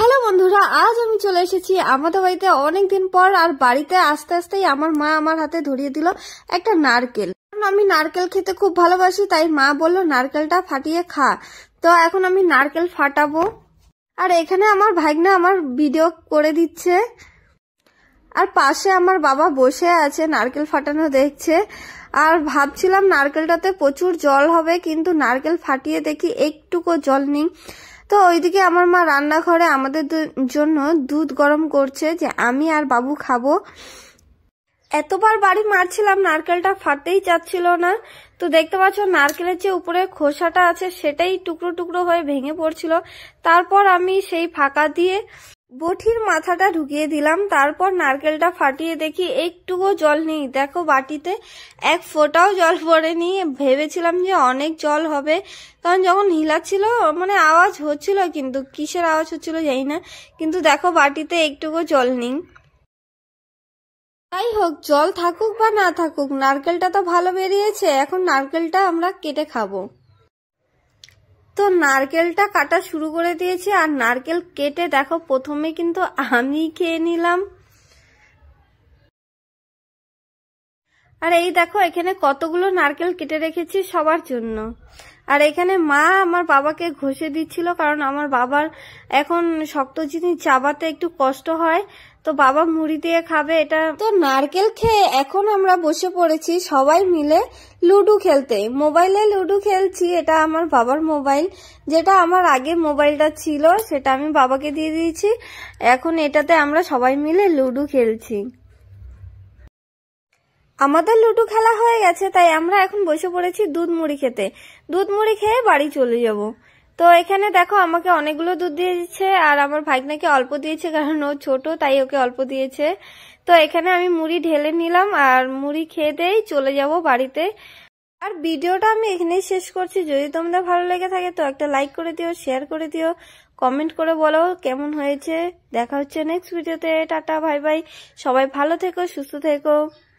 hello বন্ধুরা আজ আমি চলে এসেছি আমাদের বাড়িতে অনেকদিন পর আর বাড়িতে আস্তে আস্তেই আমার মা আমার হাতে ধরিয়ে দিল একটা নারকেল আমি নারকেল খেতে খুব ভালোবাসি তাই মা বললো নারকেলটা ফাটিয়ে খা তো এখন আমি নারকেল ফাটাবো আর এখানে আমার ভাগনা আমার ভিডিও করে দিচ্ছে আর পাশে আমার বাবা বসে আছে নারকেল ফাটানো দেখছে আর ভাবছিলাম নারকেলটাতে প্রচুর জল হবে কিন্তু নারকেল ফাটিয়ে দেখি একটুকু জল নেই তো ওইদিকে আমার মা রান্নাঘরে আমাদের জন্য দুধ গরম করছে যে আমি আর বাবু খাবো এতবার বাড়ি মারছিলাম নারকেলটা ফাটতেই চাচ্ছিল না তো দেখতে পাচ্ছ নারকেলের যে উপরে খোসাটা আছে সেটাই টুকরো টুকরো হয়ে ভেঙে পড়ছিল তারপর আমি সেই ফাঁকা দিয়ে বটির মাথাটা ঢুকিয়ে দিলাম তারপর নারকেলটা ফাটিয়ে দেখি একটুকু জল নেই দেখো বাটিতে এক ফোঁটাও জল পড়েনি ভেবেছিলাম যে অনেক জল হবে কারণ যখন হিলাচ্ছিল মানে আওয়াজ হচ্ছিল কিন্তু কিসের আওয়াজ হচ্ছিল জানি না কিন্তু দেখো বাটিতে একটুকু জল নেই যাই হোক জল থাকুক বা না থাকুক নারকেলটা তো ভালো বেরিয়েছে এখন নারকেলটা আমরা কেটে খাবো তো নারকেলটা কাটা শুরু করে দিয়েছি আর নারকেল কেটে দেখো প্রথমে কিন্তু আমি খেয়ে নিলাম আর এই দেখো এখানে কতগুলো নারকেল কেটে রেখেছি সবার জন্য আর এখানে মা আমার বাবাকে ঘষে দিচ্ছিল কারণ আমার বাবার এখন শক্ত জিনিস চাবাতে একটু কষ্ট হয় তো বাবা মুড়ি দিয়ে খাবে এটা তো নারকেল খেয়ে এখন আমরা বসে পড়েছি সবাই মিলে লুডু খেলতে মোবাইলে লুডু খেলছি এটা আমার বাবার মোবাইল যেটা আমার আগে মোবাইলটা ছিল সেটা আমি বাবাকে দিয়ে দিয়েছি এখন এটাতে আমরা সবাই মিলে লুডু খেলছি আমাদের লুডু খেলা হয়ে গেছে তাই আমরা এখন বসে পড়েছি দুধ মুড়ি খেতে দুধ মুড়ি খেয়ে বাড়ি চলে যাবো তো এখানে দেখো আমাকে অনেকগুলো দুধ দিয়ে দিচ্ছে আর আমার নাকি অল্প দিয়েছে কারণ ও ছোট তাই ওকে অল্প দিয়েছে তো এখানে আমি মুড়ি ঢেলে নিলাম আর মুড়ি খেয়ে দেই চলে যাব বাড়িতে আর ভিডিওটা আমি এখানেই শেষ করছি যদি তোমাদের ভালো লেগে থাকে তো একটা লাইক করে দিও শেয়ার করে দিও কমেন্ট করে বলো কেমন হয়েছে দেখা হচ্ছে নেক্সট ভিডিওতে টাটা বাই বাই সবাই ভালো থেকো সুস্থ থেকো